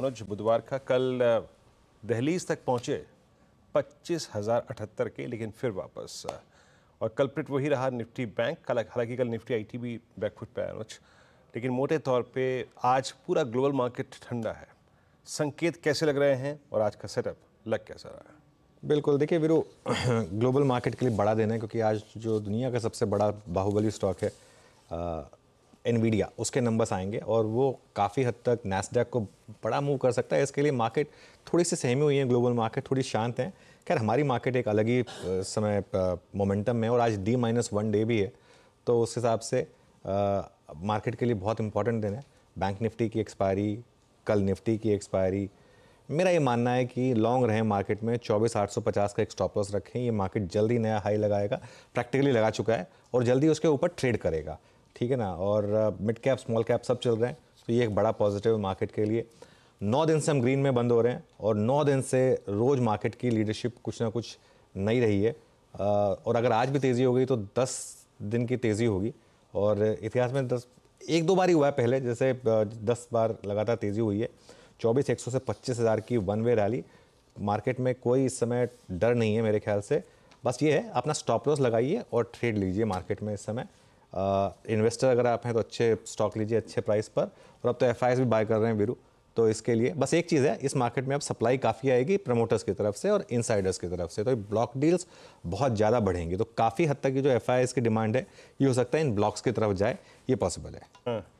मनोज बुधवार का कल दहलीज तक पहुंचे पच्चीस हज़ार अठहत्तर के लेकिन फिर वापस और कल्प्रिट वही रहा निफ्टी बैंक हालांकि कल निफ्टी आईटी भी बैकफुट पे अनुज लेकिन मोटे तौर पे आज पूरा ग्लोबल मार्केट ठंडा है संकेत कैसे लग रहे हैं और आज का सेटअप लग कैसा रहा है बिल्कुल देखिए वीरू ग्लोबल मार्केट के लिए बड़ा दिन है क्योंकि आज जो दुनिया का सबसे बड़ा बाहुबली स्टॉक है एनवीडिया उसके नंबर्स आएंगे और वो काफ़ी हद तक नेस्डेक को बड़ा मूव कर सकता है इसके लिए मार्केट थोड़ी सी सहमी हुई है ग्लोबल मार्केट थोड़ी शांत है खैर हमारी मार्केट एक अलग ही समय मोमेंटम में और आज डी माइनस वन डे भी है तो उस हिसाब से मार्केट के लिए बहुत इंपॉर्टेंट दिन है बैंक निफ्टी की एक्सपायरी कल निफ्टी की एक्सपायरी मेरा ये मानना है कि लॉन्ग रहें मार्केट में चौबीस आठ सौ पचास का एक स्टॉप लॉस रखें ये मार्केट जल्दी नया हाई लगाएगा प्रैक्टिकली लगा चुका है और जल्दी उसके ऊपर ट्रेड करेगा ठीक है ना और मिड कैप स्मॉल कैप सब चल रहे हैं तो ये एक बड़ा पॉजिटिव मार्केट के लिए नौ दिन से हम ग्रीन में बंद हो रहे हैं और नौ दिन से रोज़ मार्केट की लीडरशिप कुछ ना कुछ नहीं रही है और अगर आज भी तेज़ी हो गई तो दस दिन की तेज़ी होगी और इतिहास में दस एक दो बार ही हुआ है पहले जैसे दस बार लगातार तेज़ी हुई है चौबीस एक सौ से पच्चीस हज़ार की वन वे रैली मार्केट में कोई इस समय डर नहीं है मेरे ख्याल से बस ये है अपना स्टॉप लॉस लगाइए और ट्रेड लीजिए मार्केट में इस समय इन्वेस्टर अगर आप हैं तो अच्छे स्टॉक लीजिए अच्छे प्राइस पर और अब तो एफ भी बाय कर रहे हैं वीरू तो इसके लिए बस एक चीज़ है इस मार्केट में अब सप्लाई काफ़ी आएगी प्रमोटर्स की तरफ से और इनसाइडर्स की तरफ से तो ब्लॉक डील्स बहुत ज़्यादा बढ़ेंगी तो काफ़ी हद तक की जो एफ की डिमांड है ये हो सकता है इन ब्लॉक्स की तरफ जाए ये पॉसिबल है हाँ।